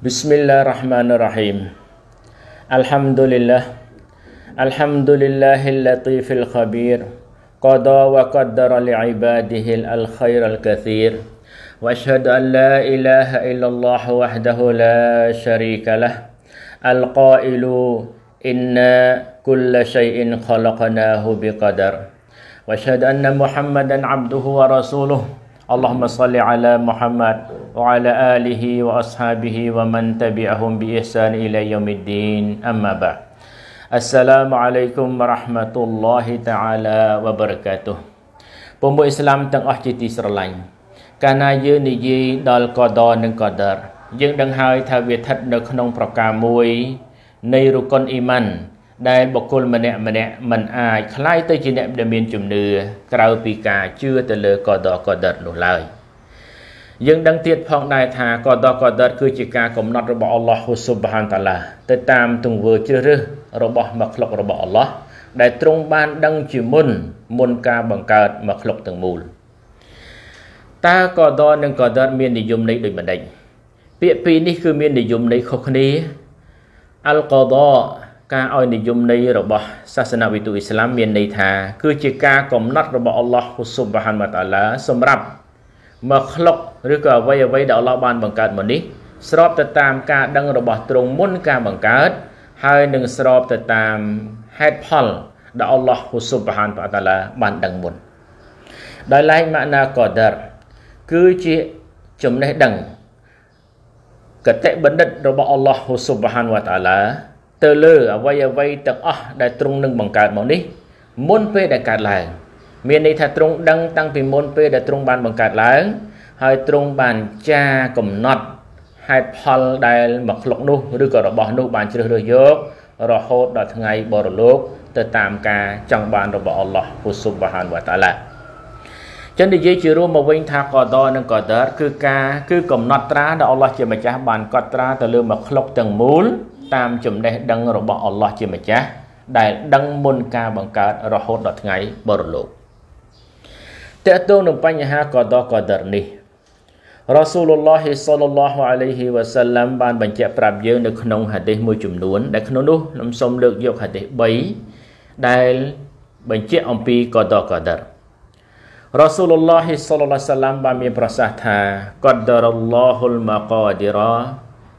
بسم الله الرحمن الرحيم الحمد لله الحمد لله اللطيف الخبير قضى وقدر لعباده الخير الكثير واشهد ان لا اله الا الله وحده لا شريك له القائل ان كل شيء خلقناه بقدر واشهد ان محمدا عبده ورسوله اللهم صل على محمد وعلى آله وأصحابه ومن تبعهم بإحسان إلى يوم الدين أما بعد السلام عليكم ورحمة الله تعالى وبركاته ពុំអ៊ីស្លាមទាំងអស់ជាទីស្រឡាញ់កាលណាយើងនិយាយដល់កដរនិងកដរយើងដឹងហើយថាវាស្ថិតនៅក្នុងប្រការមួយនៃរុកុនអ៊ីម៉ាន់ដែលបុគ្គលម្នាក់ម្នាក់មិនអាចคล้ายទៅជាអ្នកដែលមានជំនឿក្រៅពីការជឿទៅលើ កដកដិតនោះឡើយយើងដឹងទៀតផងដែរថាកដកដិតគឺជាការកំណត់ របស់អល់ឡោះហ៊ូស៊ុបហានតាឡាទៅ តាមទង្វើ ជ្រើសរើសរបស់មកក្លុករបស់អល់ឡោះដែលទ្រង់បាន ដឹងជាមុនមុនការបង្កើតមកក្លុកទាំងមូលតើកដនិងកដិតមាននិយមន័យដូចម្ដេចពាក្យពីរនេះគឺមាននិយមន័យខុសគ្នាអលកដការឲ្យនិយមន័យរបស់សាសនាវិទូអ៊ីស្លាមមានន័យថាគឺជាការកំណត់របស់អល់ឡោះស៊ុបហានវតាឡាសម្រាប់មកក្លុកឬក៏អ្វីអ្វីដែលអល់ឡោះបានបង្កើតមកនេះស្របទៅតាមការ ដឹងរបស់ទ្រង់មុនការបង្កើតហើយនឹងស្របទៅតាមហេតុផលដែលអល់ឡោះស៊ុបហានវតាឡាបានដឹងមុនដោយឡែកម៉ាណាកដរគឺជាចំណេះដឹងកតិបណ្ឌិត របស់អល់ឡោះស៊ុបហានវតាឡាទៅលើអវ័យអវ័យទាំងអស់ដែលទ្រង់នឹងបង្កើតមកនេះ មុនពេលដែលកើតឡើងមានន័យថាទ្រង់ដឹងតាំងពីមុនពេលដែលទ្រង់បានបង្កើតឡើងហើយទ្រង់បានចាកំណត់ហេតុផលដែលមកក្លុកនោះឬក៏របស់នោះបានជ្រើសរើសយករហូតដល់ថ្ងៃបរលោកទៅតាមការចង់បានរបស់អល់ឡោះហ៊ូស៊ុបវ៉ាហានវ៉ាតាឡាចឹងនិយាយជារួមមកវិញថាកដរនិងកដរគឺការគឺកំណត់ត្រាដែលអល់ឡោះជាម្ចាស់បានកត់ត្រាទៅលើមកក្លុកទាំងមូលតាមចំណេះដឹងរបស់អល់ឡោះជាម្ចាស់ដែល ដឹងមុនការបង្កើតរហូតដល់ថ្ងៃបរលោកតើតើនឹងបញ្ហាកដកដរនេះរ៉ាស៊ូលឡោះសលឡោះអាឡៃហ៊ីវ៉ាសាឡាំបានបញ្ជាក់ប្រាប់យើង នៅក្នុងហាឌីសមួយចំនួន ដែលក្នុងនោះខ្ញុំសូមលើកយកហាឌីស3ដែលបញ្ជាក់អំពីកដកដររ៉ាស៊ូលឡោះសលឡោះសាឡាំបានមានប្រសាសន៍ថាកដរឡោហ៊ុលម៉ាកាឌីរ៉ា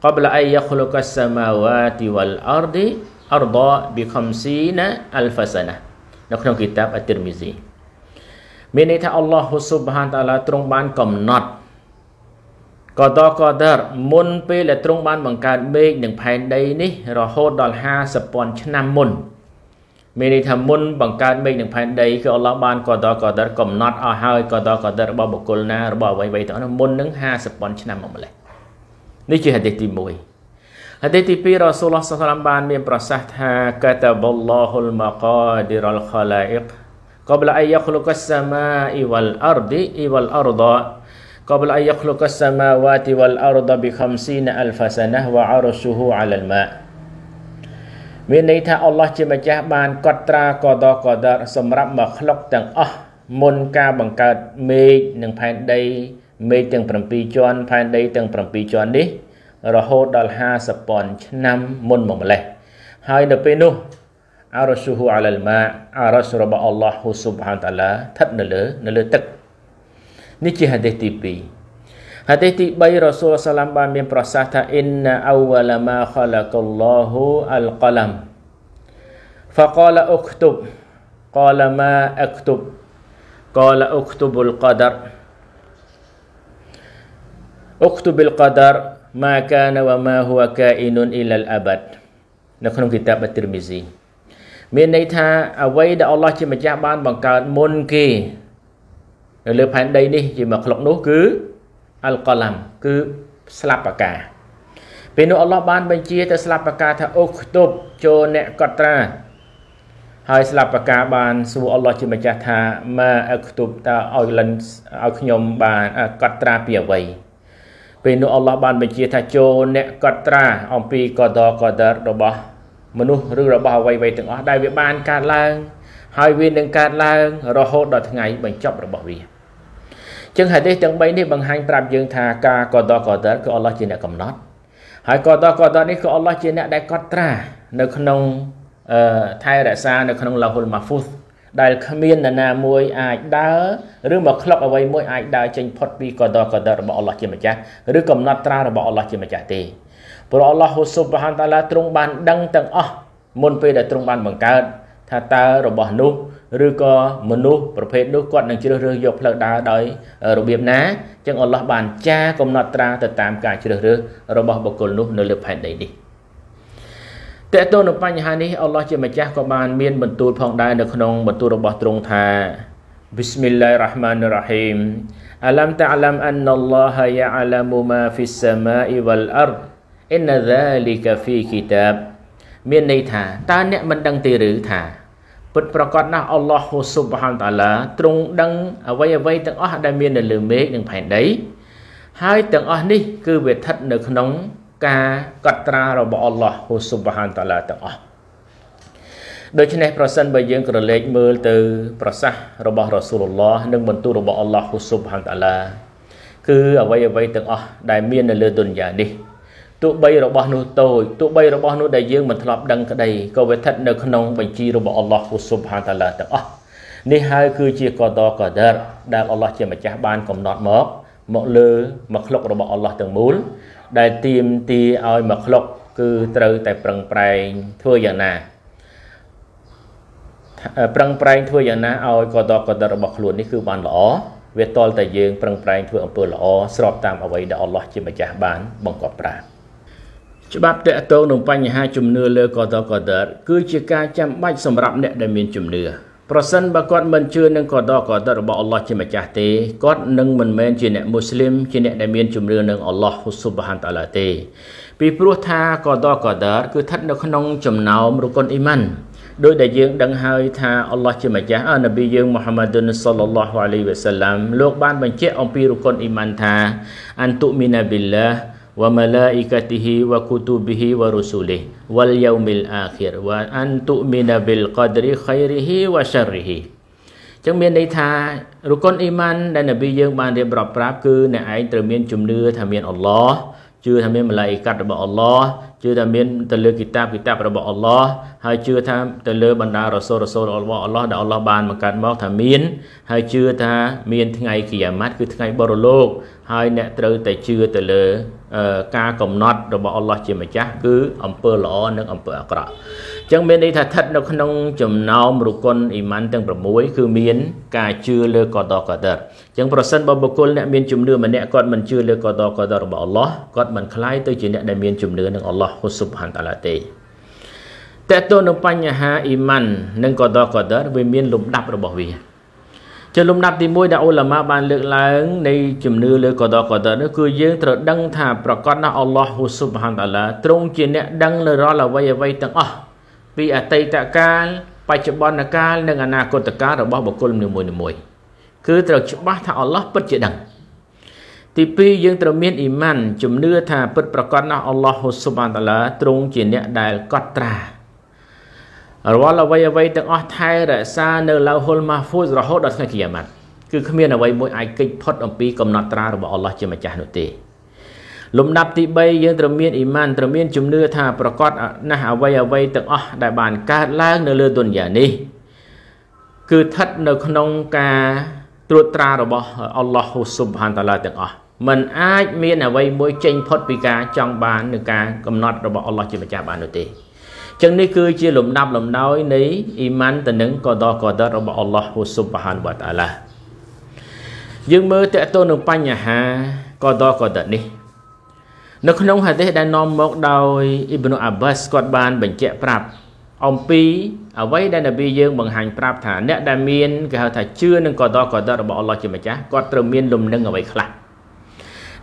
qabla ay yakhluqa as-samawati wal ardi arda bi khamsina alf sana នៅក្នុងគីតាបអតិរមីស៊ីមានន័យថាអល់ឡោះស៊ុបហាន តាឡាទ្រង់បានកំណត់កតកដរមុនពេលដែលទ្រង់បាន បង្កើតមេឃនិងផែនដីនេះរហូតដល់50,000ឆ្នាំមុន មានន័យថាមុនបង្កើតមេឃនិងផែនដីគឺអល់ឡោះបានកតកដរកំណត់អស់ហើយកតកដររបស់បុគ្គលណារបស់អ្វីៗទាំងនោះមុននឹង50,000ឆ្នាំមកម្លេះនេះជាហឌីសទី1ហឌីសទី2រ៉ាស៊ូលឡោះសឡាមបានមានប្រសាសន៍ថាកាតាបលឡោហ៊ុលម៉ាកាឌីរលខឡាអ៊ីក قبل أن يخلق السماء والأرض والأرض قبل أن يخلق السماوات والأرض بخمسين ألف سنة وعرشه على الماء មានន័យថាអល់ឡោះជាម្ចាស់បានកត់ត្រាកដកដសម្រាប់មកខ្លុកទាំងអស់មុនការបង្កើតមេឃនិងផែនដីមេឃទាំង7ជាន់ផែនដីទាំង7ជាន់នេះរហូតដល់50,000ឆ្នាំមុនមកម្លេះហើយនៅពេលនោះអារ៉ាស៊ូហ៊ូអាឡាលម៉ាអារ៉ាស៊ូរបស់អល់ឡោះហ៊ូស៊ុបហានតាឡាស្ថិតនៅលើនៅលើទឹកនេះជាហាឌីសទី2ហាឌីសទី3រ៉ាស៊ូលសាឡាំបានមានប្រសាសន៍ថាអ៊ីនណាអវឡាម៉ាខឡាកុលឡោហ៊ូអលកឡាំ فقال اكتب قال ما اكتب قال اكتب القدر អុកតុបិលកដារម៉ាកានវ៉ាម៉ាហ៊ូកាអ៊ីនុនអ៊ីឡាលអាបាត់នៅក្នុងគីតាបអតិរមីស៊ីមានន័យថាអ្វីដែលអល់ឡោះជាម្ចាស់បាន បង្កើតមុនគេនៅលើផែនដីនេះ ជាមកក្លុកនោះគឺអល់កឡាំគឺស្លាប់ប្រការពេលនោះអល់ឡោះបានបញ្ជាទៅស្លាប់ប្រការថាអុកតុបចូលអ្នកកត់ត្រាហើយស្លាប់ប្រការបានសួរអល់ឡោះជាម្ចាស់ថាម៉ាអុកតុបតើឲ្យលិនឲ្យខ្ញុំបានកត់ត្រាពីអ្វីពេលនោះអល់ឡោះបានបញ្ជាថាចូលអ្នកកត់ត្រាអំពីកដកដររបស់មនុស្សឬរបស់អ្វីៗទាំងអស់ដែលវាបានកើតឡើងហើយវានឹងកើតឡើង រហូតដល់ថ្ងៃបញ្ចប់របស់វាចឹងហាឌីសទាំង3នេះបង្ហាញប្រាប់យើងថាការកដកដរគឺអល់ឡោះជាអ្នកកំណត់ ហើយកដកដរនេះគឺអល់ឡោះជាអ្នកដែលកត់ត្រានៅ ក្នុងថែរក្សានៅក្នុងឡាហ៊ុលម៉ាហ្វូសដែលគ្មាននរណាមួយអាចដើរឬមកក្លុកអ្វីមួយអាចដើរចេញផុតពីកដកដរបស់អល់ឡោះជាម្ចាស់ឬកំណត់ត្រារបស់អល់ឡោះជាម្ចាស់ទេព្រោះអល់ឡោះស៊ុបហានតាឡាទ្រង់បានដឹងទាំងអស់មុនពេលដែលទ្រង់បានបង្កើតថាតើរបស់នោះឬក៏មនុស្សប្រភេទនោះគាត់នឹងជ្រើសរើសយកផ្លូវដើរដោយរបៀបណាចឹងអល់ឡោះបានចាកំណត់ត្រាទៅតាមការជ្រើសរើសរបស់បុគ្គលនោះនៅលើផែនដីនេះតើតើនៅបញ្ហានេះអល់ឡោះជាម្ចាស់ក៏បានមានបន្ទូលផងដែរនៅក្នុងបន្ទូលរបស់ទ្រង់ថា بسم الله الرحمن الرحيم ألم تعلم أن الله يعلم ما في السماء والأرض إن ذلك في كتاب មានន័យថាតើអ្នកមិនដឹងទេឬថាពិតប្រកបណាស់អល់ឡោះហ៊ូស៊ុបហានតាឡាទ្រង់ដឹងអ្វីអ្វីទាំងអស់ដែលមាននៅលើមេឃនិងផែនដីហើយទាំងអស់នេះគឺវាស្ថិតនៅក្នុងការកត់ត្រារបស់អល់ឡោះហ៊ូស៊ុបហានតាឡាទាំងអស់ដូច្នេះប្រសិនបើយើងក្រឡេកមើលទៅ ប្រសាសន៍របស់រ៉ាស៊ូលឡោះនិងបន្ទូលរបស់អល់ឡោះហ៊ូស៊ុបហានតាឡាគឺអ្វីអ្វីទាំងអស់ដែលមាននៅលើទុនយ៉ានេះទោះបី របស់នោះតូចទោះបីរបស់នោះដែលយើងមិនធ្លាប់ដឹងក្តីក៏វាស្ថិតនៅក្នុងបញ្ជីរបស់អល់ឡោះហ៊ូស៊ុបហានតាឡាទាំងអស់នេះហើយគឺជាកតកដាដែលអល់ឡោះជាម្ចាស់បានកំណត់មក មកលើមកក្លុក របស់អល់ឡោះទាំងមូលដែលទៀមទីឲ្យមកក្លុកគឺត្រូវតែប្រឹងប្រែងធ្វើយ៉ាងណាប្រឹងប្រែងធ្វើយ៉ាងណាឲ្យកតកតរបស់ខ្លួននេះគឺបានល្អវាតលតែយើងប្រឹងប្រែងធ្វើអំពើល្អស្របតាមអ្វីដែលអល់ឡោះជាម្ចាស់បានបង្កប់ប្រាច្បាប់តកតងនឹងបញ្ហាជំនឿលើកតកតគឺជាការចាំបាច់សម្រាប់អ្នកដែលមាន ជំនឿប្រសិនបើគាត់មិនជឿនឹងកដកដរបស់អល់ឡោះជាម្ចាស់ទេគាត់នឹងមិនមែនជាអ្នកមូស្លីមជាអ្នកដែលមានជំនឿនឹងអល់ឡោះហ៊ូស៊ុបហានតាឡាទេ ពីព្រោះថាកដកដគឺស្ថិតនៅក្នុងចំណោមរុគុនអ៊ីម៉ាន់ដោយដែលយើងដឹងហើយថាអល់ឡោះជាម្ចាស់អនប៊ីយើងមូហាម៉ាឌុនសលឡោះអាលីវ៉ាសាឡាមលោកបានបញ្ជាក់អំពីរុគុនអ៊ីម៉ាន់ថាអន្តុមីណាប៊ីឡាវ៉ាម៉ាឡាអ៊ីកាទីហ៊ីវ៉ាគូទូប៊ីហ៊ីវ៉ារូស៊ូលីហ៍ wal yaumil akhir wa an tu'mina bil qadri khairihi wa syarrihi ចឹងមានន័យថារុគុនអ៊ីម៉ានដែលនប៊ីយើងបានរៀបរាប់ប្រាប់គឺអ្នកឯងត្រូវមាន ជំនឿថាមានអល់ឡោះជឿថាមានម្លាយកាត់របស់អល់ឡោះជឿថាមានទៅលើគីតាបគីតាបរបស់អល់ឡោះហើយជឿថាទៅលើបណ្ដារសូលរសូលរបស់អល់ឡោះដែលអល់ឡោះបានបង្កើតមកថាមានហើយជឿថាមានថ្ងៃគីយ៉ាម៉ាត់គឺថ្ងៃបរលោកហើយអ្នកត្រូវតែជឿទៅលើការកំណត់របស់អល់ឡោះជាម្ចាស់គឺអំពើល្អនិងអំពើអាក្រក់ចឹងមានន័យថាស្ថិតនៅក្នុងចំណោមរុគុណអ៊ីម៉ានទាំង6គឺមានការជឿលើកតកដិរចឹងប្រសិនបើបុគ្គលអ្នកមានជំនឿម្នាក់គាត់មិនជឿលើកតកដិររបស់អល់ឡោះគាត់មិនខ្លាយទៅជាអ្នកដែលមានជំនឿនឹងអល់ឡោះហ៊ូស៊ុបហានតាឡាទេតើតើនៅបញ្ហាអ៊ីម៉ាន និងកតកដិរវាមានលំដាប់របស់វាជាលំដាប់ទី1ដែលអ៊ូឡាម៉ាបានលើកឡើងនៃជំនឿលើកដកដនោះគឺយើងត្រូវដឹងថាប្រកាសណាស់អល់ឡោះហ៊ូស៊ុបហានតាឡាទ្រង់ជាអ្នក ដឹងលើរាល់អ្វីអ្វីទាំងអស់ពីអតីតកាលបច្ចុប្បន្នកាលនិងអនាគតកាលរបស់បុគ្គលនីមួយៗគឺត្រូវច្បាស់ថាអល់ឡោះពិតជាដឹងទី2យើងត្រូវមានអ៊ីម៉ាន ជំនឿថាពិតប្រកបណាស់អល់ឡោះហ៊ូស៊ុបអានតាឡាទ្រង់ជាអ្នកដែលកត់ត្រារាល់អ្វីអ្វីទាំងអស់ថែរក្សានៅឡៅហ៊ុលម៉ាហ្វូសរហូតដល់ថ្ងៃគីយ៉ាម៉ាត់គឺគ្មានអ្វីមួយអាចគេចផុតអំពីកំណត់ត្រារបស់អល់ឡោះជាម្ចាស់នោះទេលំដាប់ទី3យើងត្រូវមានអ៊ីម៉ានត្រូវមានជំនឿថាប្រកបណាស់អ្វីអ្វីទាំងអស់ដែលបានកើតឡើងនៅលើទុនយ៉ានេះគឺស្ថិតនៅ ក្នុងការត្រួតត្រារបស់អល់ឡោះហ៊ូស៊ុបហានតាឡាទាំងអស់มันអាច មានអ្វីមួយចេញ ផុត ពីការចង់បាននឹងការកំណត់របស់អល់ឡោះជាម្ចាស់បាននោះទេចឹងនេះគឺជា លំដាប់លំដោយ នៃអ៊ីម៉ានទៅនឹង កដ កដរបស់អល់ឡោះហ៊ូស៊ុបហានវតាឡាយើងមើលតើតើនឹងបញ្ហាកដកដនេះនៅក្នុងហាឌីសដែលនាំមកដោយអ៊ីប្នូអាបាសគាត់បានបញ្ជាក់ប្រាប់អំពីអ្វីដែលនប៊ីយើងបង្ហាញប្រាប់ថាអ្នកដែលមានគេហៅថាជឿនឹងកដកដរបស់អល់ឡោះជាម្ចាស់គាត់ត្រូវមានលំនឹងអ្វីខ្លះ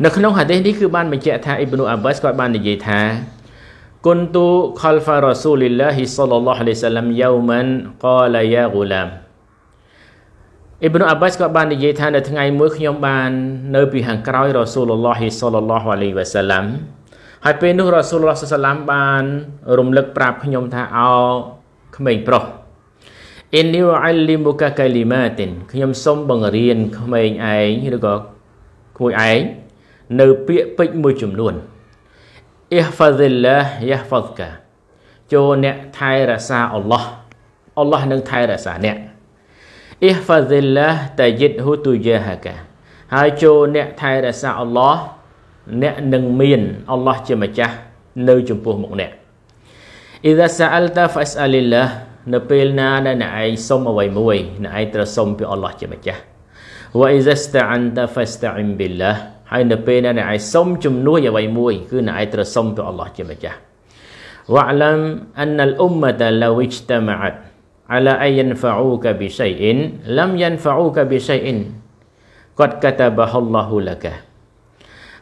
នៅក្នុងហាឌីសនេះគឺបានបញ្ជាក់ថាអ៊ីប្នូអាបាសគាត់បាននិយាយថាគុនទូខលហ្វារ៉ាស៊ូលីឡាហ៊ីសល្លឡោះអាឡៃសាឡាំយ៉ូមិនកាឡាយ៉ាហ្គូឡាមអ៊ីប្នុអាបាសក៏បាននិយាយថានៅថ្ងៃមួយខ្ញុំបាន នៅពីខាងក្រោយរ៉ាស៊ូលឡោះសលឡោះអាលីវ៉ាសាឡាំហើយពេលនោះរ៉ាស៊ូលឡោះសាឡាំបានរំលឹកប្រាប់ខ្ញុំថាអោក្មេងប្រុសអ៊ីនីវអាលីមូកាកាលីម៉ាទីនខ្ញុំសូមបង្រៀនក្មេងឯងឬក៏គួយឯងនៅពាក្យពេចមួយចំនួនអ៊ីហ្វាឌីឡាយ៉ាហ្វាហ្វកាចូលអ្នកថែរក្សាអល់ឡោះអល់ឡោះនឹងថែរក្សាអ្នកអ៊ីហ្វាឌីឡាតាយិតហ៊ូទូយាហាកាហើយចូលអ្នកថែរក្សាអល់ឡោះអ្នកនឹងមានអល់ឡោះជាម្ចាស់នៅចំពោះមុខអ្នកអ៊ីដាសាអលតាហ្វាសអាលីឡានៅពេលណាដែលអ្នកឯងសុំអ្វីមួយអ្នកឯងត្រូវសុំពីអល់ឡោះជាម្ចាស់វ៉ៃសាស្តាអានតាហ្វាស្តាអ៊ីមប៊ីឡាហើយនៅពេលដែលអ្នកឯងសុំជំនួយអ្វីមួយគឺអ្នកឯងត្រូវសុំពីអល់ឡោះជាម្ចាស់វ៉ាឡាំអានលអ៊ុមមតាឡាវិជតាម៉ាត់ ala ayyan fa'uka bi syai'in lam yanfa'uka bi syai'in គាត់កតាបហុលឡោះលកា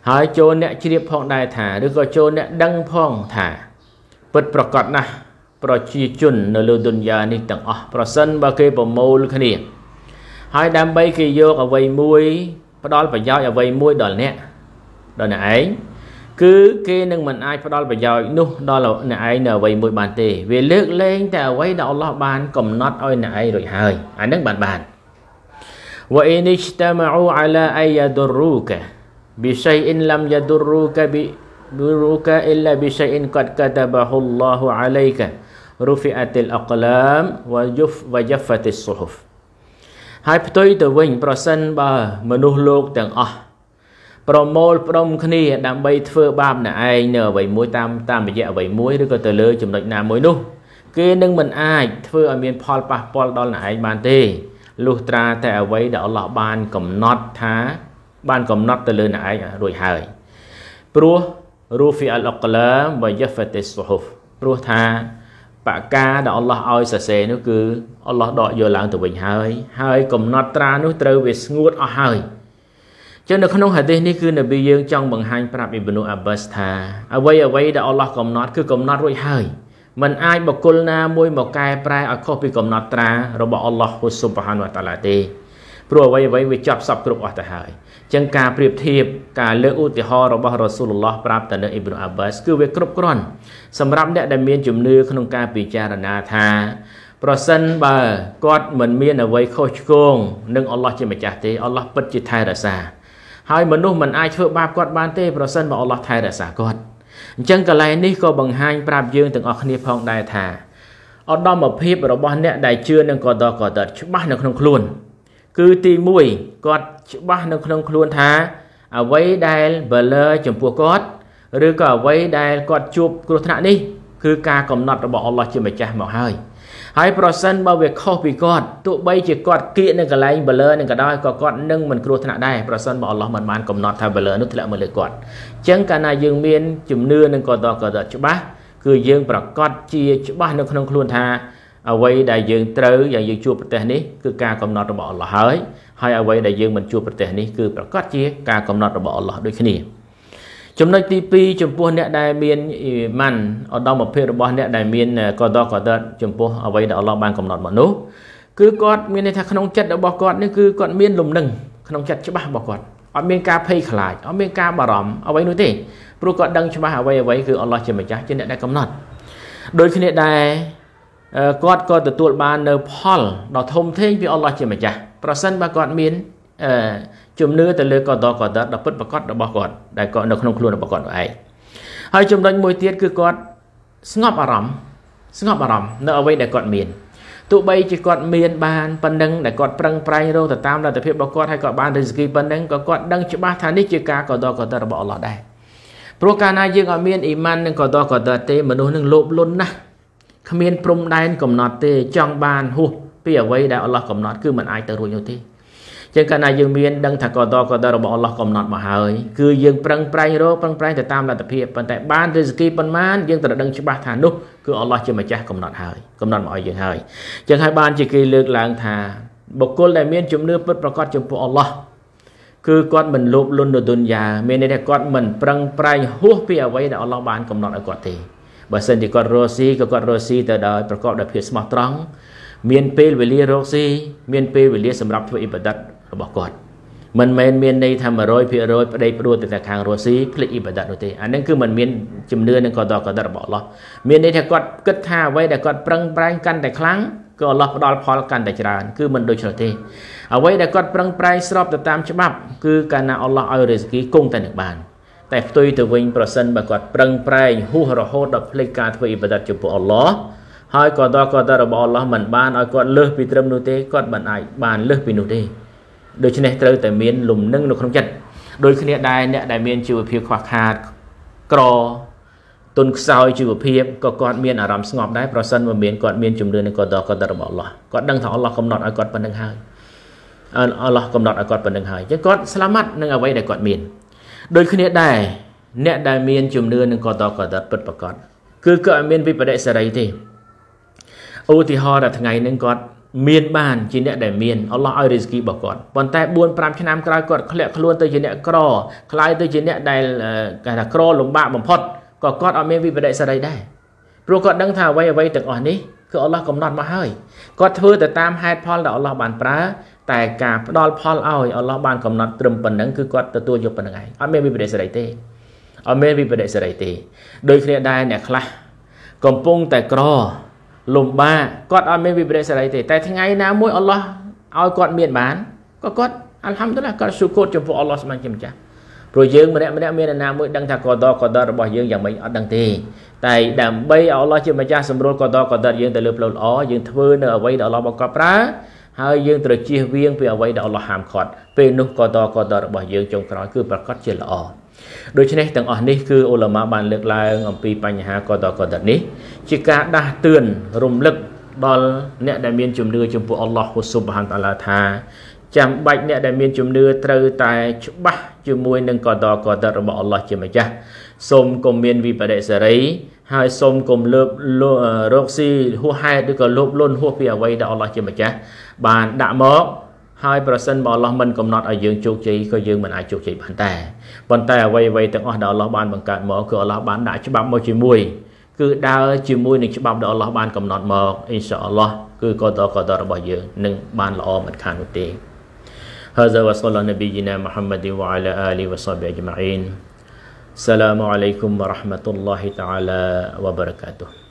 ហើយចូលអ្នកជ្រាបផងដែរថា ឬក៏ចូលអ្នកដឹងផងថា ពិតប្រកបណាស់ប្រជាជននៅលើดุนយ៉ានេះទាំងអស់ប្រសិនបើគេប្រមូលគ្នាហើយដើម្បីគេយកអ្វីមួយ ផ្ដល់ប្រយោជន៍អ្វីមួយដល់អ្នកដល់អ្នកឯងគឺគេនឹងមិនអាចផ្ដល់ប្រយោជន៍នោះដល់អ្នកឯងនៅអ្វីមួយបានទេវាលើកលែងតែអ្វីដែលអល់ឡោះបានកំណត់ឲ្យអ្នកឯងរួចហើយ អានឹងបានបាន وإن اجتمعوا على أن يضروك بشيء لم يضروك بضروك إلا بشيء قد كتبه الله عليك رفعت الأقلام وجف وجفت الصحف ហើយផ្ទុយទៅវិញប្រសិនបើមនុស្សលោកទាំងអស់ប្រមូលផ្ដុំគ្នាដើម្បីធ្វើបាបអ្នកឯងនៅអ្វីមួយតាមតាមរយៈអ្វីមួយឬក៏ទៅលើ ចំណុចណាមួយនោះ គេនឹងមិនអាចធ្វើឲ្យមាន ផលប៉ះពាល់ដល់អ្នកឯងបានទេលុះត្រាតែអ្វីដែលអល់ឡោះបានកំណត់ថាបានកំណត់ទៅលើអ្នកឯងរួចហើយព្រោះ Rufi al-Aqlam wa Yafati Suhuf ព្រោះថាបកាដែលអល់ឡោះឲ្យសរសេរនោះគឺអល់ឡោះដកយកឡើងទៅវិញហើយហើយកំណត់ត្រានោះត្រូវវាស្ងួតអស់ហើយចឹងនៅក្នុងហាឌីសនេះគឺនប៊ីយើងចង់បង្ហាញប្រាប់អ៊ីប្នូអាបាសថាអ្វីអ្វីដែលអល់ឡោះកំណត់គឺកំណត់រួចហើយมันអាចបកុលណា មួយមកកែប្រែឲ្យខុសពីកំណត់ត្រា របស់អល់ឡោះស៊ុបហានវតាឡាទេព្រោះអ្វីអ្វីវាចប់សពគ្រប់អស់ទៅហើយចឹងការប្រៀបធៀបការលើកឧទាហរណ៍របស់រ៉ាស៊ូលឡោះប្រាប់ទៅនៅអ៊ីប្នូអាបាសគឺវាគ្រប់គ្រាន់សម្រាប់អ្នកដែលមានជំនឿក្នុងការពិចារណាថាប្រសិនបើគាត់មិនមានអ្វីខុសឆ្គងនឹងអល់ឡោះជាម្ចាស់ទេអល់ឡោះពិតជាថែរក្សាហើយមនុស្សមិនអាចធ្វើបាបគាត់បានទេប្រសិនបើអល់ឡោះថែរក្សាគាត់អញ្ចឹងកន្លែងនេះក៏បង្ហាញប្រាប់យើងទាំងអស់គ្នាផងដែរថាឧត្តមភាពរបស់ អ្នកដែលជឿនឹងកដកដតច្បាស់នៅក្នុងខ្លួនគឺទី1គាត់ច្បាស់នៅក្នុងខ្លួនថាអ្វីដែលបលើចំពោះគាត់ឬក៏អ្វីដែលគាត់ជួបគ្រោះថ្នាក់នេះគឺការកំណត់របស់អល់ឡោះជាម្ចាស់មកហើយហើយប្រសិនបើវាខុសពីគាត់ទោះបីជាគាត់គៀកនៅកន្លែងបលឺនឹងក៏ដោយក៏គាត់នឹងមិនគ្រោះថ្នាក់ដែរប្រសិនបើអល់ឡោះមិនបានកំណត់ថាបលឺនោះធ្លាក់មកលើគាត់អញ្ចឹងកាលណាយើងមាន ជំនឿនឹងក៏តក៏ច្បាស់គឺយើងប្រកាសជា ច្បាស់នៅក្នុងខ្លួនថាអ្វីដែលយើងត្រូវយ៉ាងយើងជួបប្រទេសនេះគឺការកំណត់របស់អល់ឡោះហើយហើយអ្វីដែលយើងមិនជួបប្រទេសនេះគឺប្រកាសជាការកំណត់របស់អល់ឡោះដូចគ្នាចំណុចទី2ចំពោះអ្នកដែលមានអ៊ីម៉ាន់ឧត្តមភាពរបស់អ្នកដែលមានកដកដចំពោះអ្វីដែលអល់ឡោះបានកំណត់មកនោះគឺគាត់មានន័យថាក្នុងចិត្តរបស់គាត់នេះគឺគាត់មានលំនឹងក្នុងចិត្តច្បាស់របស់គាត់អត់មានការភ័យខ្លាចអត់មានការបារម្ភអ្វីនោះទេព្រោះគាត់ដឹងច្បាស់អ្វី អ្វីគឺអល់ឡោះជាម្ចាស់ជាអ្នកដែលកំណត់ដូចគ្នាដែរគាត់ក៏ទទួលបាននៅផលដ៏ធំធេងពីអល់ឡោះជាម្ចាស់ប្រសិនបើគាត់មានជំនឿទៅលើកតកតដល់ពិតប្រកបរបស់គាត់ដែលគាត់នៅក្នុងខ្លួនរបស់គាត់ឯងហើយចំណុចមួយទៀតគឺគាត់ស្ងប់អារម្មណ៍ស្ងប់អារម្មណ៍នៅអ្វីដែលគាត់មានទោះបីជាគាត់មានបានប៉ុណ្ណឹងដែលគាត់ប្រឹងប្រែងរកទៅតាមលទ្ធភាពរបស់គាត់ហើយគាត់បានរិស្គីប៉ុណ្ណឹងក៏គាត់ដឹងច្បាស់ថានេះជាការកតកតរបស់អល់ឡោះដែរព្រោះកាលណាយើងអត់មានអ៊ីម៉ាននឹងកតកតទេ មនុស្សនឹងលោភលន់ណាស់គ្មានព្រំដែនកំណត់ទេ ចង់បានហួសពីអ្វីដែលអល់ឡោះកំណត់គឺមិនអាចទៅរួចនោះទេចឹងកាលណាយើងមានដឹងថាកតកតរបស់អល់ឡោះកំណត់មកហើយគឺយើងប្រឹងប្រែងរកប្រឹងប្រែងទៅតាមលទ្ធភាពប៉ុន្តែបានរិស្គីប៉ុន្មានយើងត្រូវដឹងច្បាស់ថានោះគឺអល់ឡោះជាម្ចាស់កំណត់ហើយកំណត់មកឲ្យយើងហើយចឹងហើយបានជាគេលើកឡើងថាបុគ្គលដែលមានជំនឿពិតប្រកបចំពោះអល់ឡោះគឺគាត់មិនលោភលន់នៅទុនយ៉ាមានន័យថាគាត់មិនប្រឹងប្រែងហួសពីអ្វីដែលអល់ឡោះបានកំណត់ឲ្យគាត់ទេបើសិនជាគាត់រស់ស៊ីក៏គាត់រស់ស៊ីទៅដោយប្រកបដោយភាពស្មោះត្រង់មានពេលវេលារកស៊ីមានពេលវេលាសម្រាប់ធ្វើអ៊ីបាដិតរបស់គាត់មិនមែនមានន័យថា100%ប្តីព្រួតទៅតែខាងរុស្ស៊ីភ្លេចអ៊ីបាដាត់នោះទេអានឹងគឺមិនមានជំនឿនឹងកតកដិរបស់អល់ឡោះមានន័យថាគាត់គិតថាអ្វីដែលគាត់ប្រឹងប្រែងកាន់តែខ្លាំងគឺអល់ឡោះផ្ដល់ផលកាន់តែច្រើនគឺមិនដូច្នោះទេអ្វីដែលគាត់ប្រឹងប្រែងស្របទៅតាមច្បាប់គឺកាលណាអល់ឡោះឲ្យរិស្គីគង់តែនឹងបានតែផ្ទុយទៅវិញប្រសិនបើគាត់ប្រឹងប្រែងហួសរហូតដល់ភ្លេចការធ្វើអ៊ីបាដាត់ចំពោះអល់ឡោះហើយក៏តកតរបស់អល់ឡោះមិនបានឲ្យគាត់លើសពីត្រឹមនោះទេគាត់មិនអាចបានលើសពីនោះទេដូច្នេះត្រូវតែមានលំនឹងនៅក្នុងចិត្តដូចគ្នាដែរអ្នកដែលមានជីវភាពខ្វះខាតក្រទុនខ្សោយជីវភាពក៏គាត់មានអារម្មណ៍ស្ងប់ដែរប្រសិនបើមានគាត់មានជំនឿនៅគាត់ដល់គាត់របស់អល់ឡោះគាត់ដឹងថាអល់ឡោះកំណត់ឲ្យគាត់ប៉ុណ្្នឹងហើយអល់ឡោះកំណត់ឲ្យគាត់ប៉ុណ្្នឹងហើយអញ្ចឹងគាត់ស្លាមាត់នឹងអ្វីដែលគាត់មានដូចគ្នាដែរអ្នកដែលមានជំនឿនឹងគាត់ដល់គាត់ពិតប្រកបគឺគាត់អត់មានវិបដិសេរីទេឧទាហរណ៍ថាថ្ងៃហ្នឹងគាត់មានបានជាអ្នកដែលមានអល់ឡោះឲ្យរីស្គីរបស់គាត់ប៉ុន្តែ4 5ឆ្នាំក្រោយគាត់ធ្លាក់ខ្លួនទៅជាអ្នកក្រខ្លាយទៅជាអ្នកដែលគេថាក្រលំបាកបំផុតក៏គាត់អត់មានវិបដិសេរីដែរព្រោះគាត់ដឹងថាអ្វីអ្វីទាំងអស់នេះគឺអល់ឡោះកំណត់មកហើយគាត់ធ្វើទៅតាមហេតុផលដែលអល់ឡោះបានប្រើតែការផ្ដល់ផលឲ្យអល់ឡោះបានកំណត់ត្រឹមប៉ុណ្្នឹងគឺគាត់ទទួលយកប៉ុណ្្នឹងឯងអត់មានវិបដិសេរីទេអត់មានវិបដិសេរីទេ ដូចគ្នាដែរអ្នកខ្លះកំពុងតែក្រលំបាកគាត់អត់មានវិបរិយសេរីទេតែថ្ងៃណាមួយអល់ឡោះឲ្យគាត់មានបានក៏គាត់អัลហាំឌុលឡាគាត់ស៊ូគតចំពោះអល់ឡោះសម្រាប់ជាម្ចាស់ព្រោះយើងម្នាក់ម្នាក់មានអាណាមួយដឹងថាកដ កដរបស់យើងយ៉ាងម៉េចអត់ដឹងទេតែដើម្បីឲ្យអល់ឡោះជាម្ចាស់សម្រួលកដកដយើងទៅលើផ្លូវល្អយើងធ្វើនៅអ្វីដែលអល់ឡោះបង្កប់ប្រើហើយយើងត្រូវជៀសវាងពីអ្វីដែលអល់ឡោះហាមឃាត់ពេលនោះកដកដរបស់យើងចុងក្រោយគឺប្រកាសជាល្អដូច្នេះទាំងអស់នេះគឺអ៊ុលម៉ាបានលើកឡើងអំពីបញ្ហាកតកតនេះជាការដាស់តឿនរំលឹកដល់អ្នកដែលមានជំនឿចំពោះអល់ឡោះហ៊ូស៊ុបហានតាឡាថាចាំបាច់អ្នកដែលមានជំនឿត្រូវតែច្បាស់ជាមួយនឹងកតកតរបស់អល់ឡោះជាម្ចាស់សូមកុំមានវិបដិសេរីហើយសូមកុំលើបរោគស៊ីហួសហេតុឬក៏លោភលន់ហួសពីអ្វីដែលអល់ឡោះជាម្ចាស់បានដាក់មកហើយប្រសិនបើអល់ឡោះមិនកំណត់ឲ្យយើងជោគជ័យក៏យើងមិនអាចជោគជ័យបានដែរប៉ុន្តែអ្វីអ្វីទាំងអស់ដែលអល់ឡោះបានបង្កើតមកគឺអល់ឡោះបានដាក់ច្បាប់មកជាមួយគឺដើរជាមួយនឹងច្បាប់ដែលអល់ឡោះបានកំណត់មកអ៊ីនសាអល់ឡោះគឺកតកតរបស់យើងនឹងបានល្អមិនខាននោះទេ هذا وصلى نبينا محمد وعلى آله وصحبه أجمعين السلام عليكم ورحمة الله تعالى وبركاته